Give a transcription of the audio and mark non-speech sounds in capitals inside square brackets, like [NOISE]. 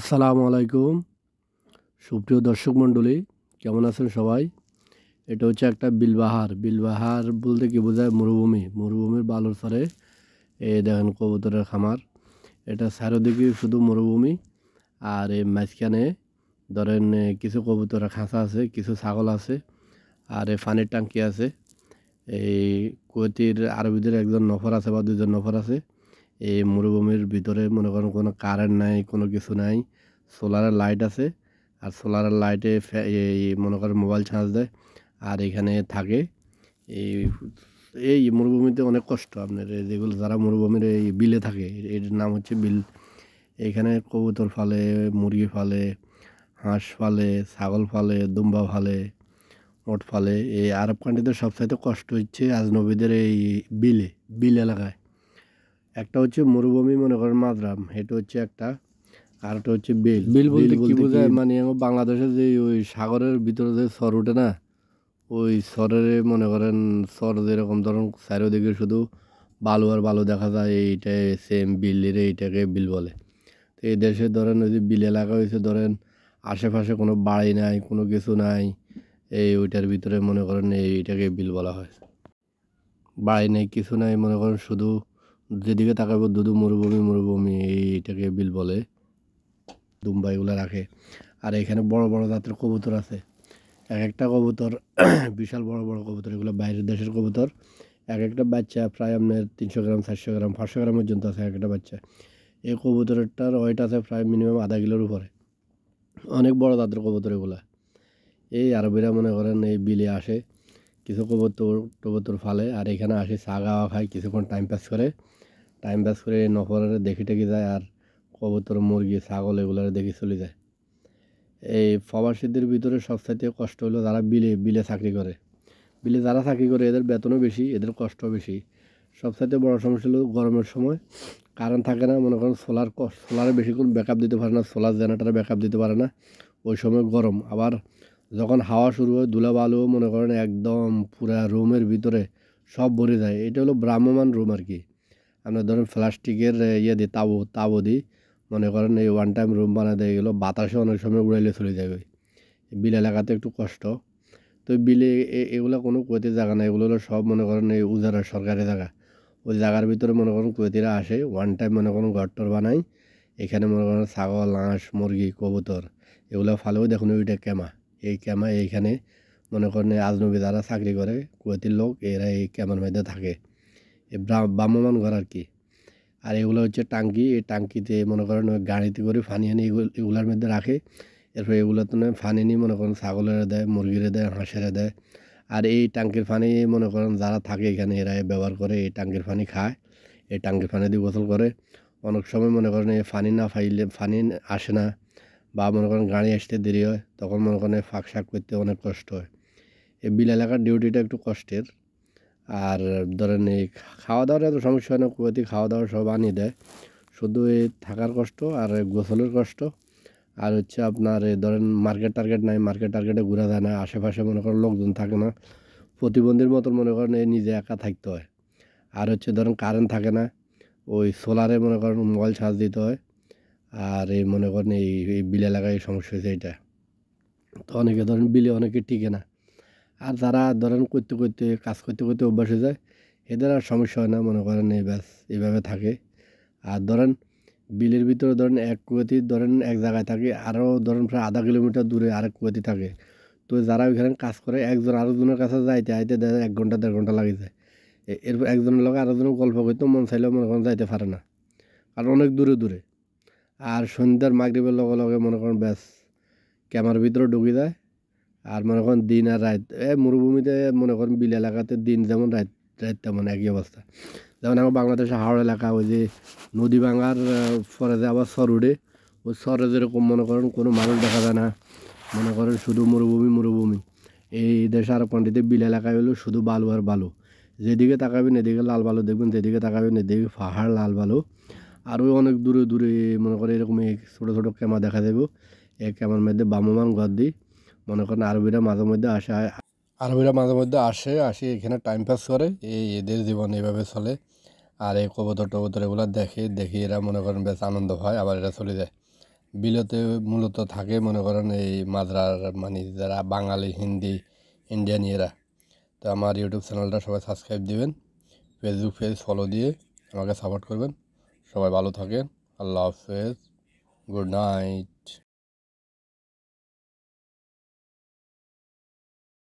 আসসালামু আলাইকুম সুপ্রিয় দর্শক মণ্ডলী কেমন আছেন সবাই এটা হচ্ছে একটা বিলবাহার বিলবাহার বলতে কি বোঝায় মরুভূমি মরুভূমির বালুর সরে এই দেখেন কবুতরের খামার এটা চারোদিকে শুধু মরুভূমি আর এই মাঝখানে ধরেন কিছু কবুতরের খাঁচা আছে কিছু ছাগল আছে আর এই পানির ট্যাঙ্কি আছে এই কুয়েতির আরবিদের একজন নফর আছে বা দুজন নফর আছে এই মরুভূমির ভিতরে মনে করেন কোনো কারেন্ট নাই কোনো কিছু নাই সোলারের লাইট আছে আর সোলারের লাইটে এই মনে করেন মোবাইল চার্জ দেয় আর এখানে থাকে এই এই মরুভূমিতে অনেক কষ্ট আপনার যেগুলো যারা মরুভূমির এই বিলে থাকে এর নাম হচ্ছে বিল এখানে কবুতর ফালে মুরগি ফালে হাঁস ফালে ছাগল ফালে দুম্বা ফালে মোট ফালে এই আরব কান্ট্রিতে সবসাইতে কষ্ট হচ্ছে আজনবীদের এই বিলে বিল এলাকায় একটা হচ্ছে মরুভূমি মনে করেন মাদ্রাম এটা হচ্ছে একটা আর একটা হচ্ছে বিল বিল বলতে কি বোঝায় মানে বাংলাদেশে যে ওই সাগরের ভিতরে যে সর ওঠে না ওই সরের মনে করেন সর যেরকম ধরুন চারিদিকে শুধু বালু আর বালু দেখা যায় এইটা সেম বিলের এইটাকে বিল বলে তো এই দেশে ধরেন ওই যে বিল এলাকা হয়েছে ধরেন আশেপাশে কোনো বাড়ি নাই কোনো কিছু নাই এই ওইটার ভিতরে মনে করেন এইটাকে বিল বলা হয় বাড়ি নেই কিছু নাই মনে করেন শুধু যেদিকে তাকাবো দুদু মরুভূমি মরুভূমি এইটাকে বিল বলে দুম্বাইগুলো রাখে আর এখানে বড় বড় জাতের কবুতর আছে এক একটা কবুতর [COUGHS] বিশাল বড় বড় কবুতর এগুলো বাইরের দেশের কবুতর এক একটা বাচ্চা প্রায় আপনার তিনশো গ্রাম চারশো গ্রাম পাঁচশো গ্রাম পর্যন্ত আছে এক একটা বাচ্চা এই কবুতরটার ওয়েট আছে প্রায় মিনিমাম আধা কিলোর উপরে অনেক বড় জাতের কবুতর এগুলা এই আরবিরা মনে করেন এই বিলে আসে কিছু কবর টবর ফালে আর এখানে আসে চা গাওয়া খায় কিছুক্ষণ টাইম পাস করে টাইম পাস করে নফরের দেখি টেকে যায় আর কবুতর মুরগি ছাগল এগুলো দেখে চলে যায় এই প্রবাসীদের ভিতরে সবচাইতে কষ্ট হলো যারা বিলে বিলে চাকরি করে বিলে যারা চাকরি করে এদের বেতনও বেশি এদের কষ্ট বেশি সবচাইতে বড় সমস্যা হলো গরমের সময় কারেন্ট থাকে না মনে করেন সোলার সোলারে বেশিক্ষণ ব্যাকআপ দিতে পারে না সোলার জেনারেটারে ব্যাকআপ দিতে পারে না ওই সময় গরম আবার যখন হাওয়া শুরু হয় বালু মনে করেন একদম পুরা রুমের ভিতরে সব ভরে যায় এটা হলো ভ্রাম্যমান রুম আর কি আমরা ধরেন প্লাস্টিকের ইয়ে দিই তাবো তাবো দিই মনে করেন এই ওয়ান টাইম রুম বানা দেয় গেলো বাতাসে অনেক সময় উড়াইলে চলে যাবে বিল এলাকাতে একটু কষ্ট তো বিলে এগুলো কোনো কুয়েতি জায়গা নেই এগুলো হলো সব মনে করেন এই উজারা সরকারি জায়গা ওই জায়গার ভিতরে মনে করেন কুয়েতিরা আসে ওয়ান টাইম মনে করেন ঘরটর বানায় এখানে মনে করেন ছাগল হাঁস মুরগি কবুতর এগুলো ফালেও দেখুন ওইটা কেমা এই ক্যামা এইখানে মনে করেন আজনবী যারা চাকরি করে কুয়েতির লোক এরা এই ক্যামার মধ্যে থাকে এই ব্রাহ্মমান ঘর আর কি আর এগুলো হচ্ছে টাঙ্কি এই টাঙ্কিতে মনে করেন গাড়িতে করে ফানি আনি এগুলোর মধ্যে রাখে এরপর এগুলো তো নয় ফানি নিয়ে মনে করেন ছাগলেরা দেয় মুরগিরে দেয় হাঁসেরা দেয় আর এই টাঙ্কির ফানি মনে করেন যারা থাকে এখানে এরা ব্যবহার করে এই টাঙ্কির ফানি খায় এই টাঙ্কির ফানি দিয়ে গোসল করে অনেক সময় মনে করেন এই ফানি না ফাইলে ফানি আসে না বা মনে করেন গাড়ি আসতে দেরি হয় তখন মনে করেন ফাঁক শাক করতে অনেক কষ্ট হয় এই বিল এলাকার ডিউটিটা একটু কষ্টের আর ধরেন এই খাওয়া দাওয়ার এত সমস্যা হয় না কুয়াতি খাওয়া দাওয়া সব আনিয়ে দেয় শুধু এই থাকার কষ্ট আর গোসলের কষ্ট আর হচ্ছে আপনার এই ধরেন মার্কেট টার্গেট নাই মার্কেট টার্গেটে ঘুরা যায় না আশেপাশে মনে করেন লোকজন থাকে না প্রতিবন্ধীর মতন মনে করেন এই নিজে একা থাকতে হয় আর হচ্ছে ধরেন কারেন্ট থাকে না ওই সোলারে মনে করেন মোবাইল চার্জ দিতে হয় আর এই মনে করেন এই এই বিল এলাকায় সমস্যা হয়েছে এটা তো অনেকে ধরেন বিলে অনেকে টিকে না আর যারা ধরেন করতে করতে কাজ করতে করতে অভ্যাস হয়ে যায় এদের আর সমস্যা হয় না মনে করেন এই ব্যাস এইভাবে থাকে আর ধরেন বিলের ভিতরে ধরেন এক কুয়াতি ধরেন এক জায়গায় থাকে আরও ধরেন প্রায় আধা কিলোমিটার দূরে আরেক কুয়াতি থাকে তো যারা ওইখানে কাজ করে একজন আরেকজনের কাছে যাইতে আইতে এক ঘন্টা দেড় ঘন্টা লাগে যায় এরপর একজনের লোক আরেকজনের গল্প করতে মন চাইলেও মনে করেন যাইতে পারে না আর অনেক দূরে দূরে আর সন্ধ্যার মাগরীবের লগে লগে মনে করেন ব্যাস ক্যামার ভিতরে ঢুকে যায় আর মনে করেন দিন আর রাত এ মরুভূমিতে মনে করেন বিল এলাকাতে দিন যেমন রাত রাত তেমন একই অবস্থা যেমন আমার বাংলাদেশের হাওড় এলাকা ওই যে নদী ভাঙার পরে যে আবার সর উঠে ওই সরে যেরকম মনে করেন কোনো মানুষ দেখা যায় না মনে করেন শুধু মরুভূমি মরুভূমি এই দেশে আর পান্ডিতে বিল এলাকায় হলো শুধু বালু আর বালু যেদিকে তাকাবেন এদিকে লাল বালু দেখবেন যেদিকে তাকাবেন এদিকে পাহাড় লাল বালু আরও অনেক দূরে দূরে মনে করে এরকম ছোটো ছোটো ক্যামা দেখা দেবো এই ক্যামার মধ্যে বামমান ঘর দিই মনে করেন আরবিরা মাঝে মধ্যে আসে আরবিরা মাঝে মধ্যে আসে আসে এখানে টাইম পাস করে এই এদের জীবন এইভাবে চলে আর এই কবুতর টবুতর এগুলো দেখে দেখে এরা মনে করেন বেশ আনন্দ হয় আবার এরা চলে যায় বিলতে মূলত থাকে মনে করেন এই মাদ্রার মানে যারা বাঙালি হিন্দি ইন্ডিয়ান এরা তো আমার ইউটিউব চ্যানেলটা সবাই সাবস্ক্রাইব দিবেন ফেসবুক পেজ ফলো দিয়ে আমাকে সাপোর্ট করবেন সবাই ভালো থাকেন আল্লাহ হাফেজ গুড নাইট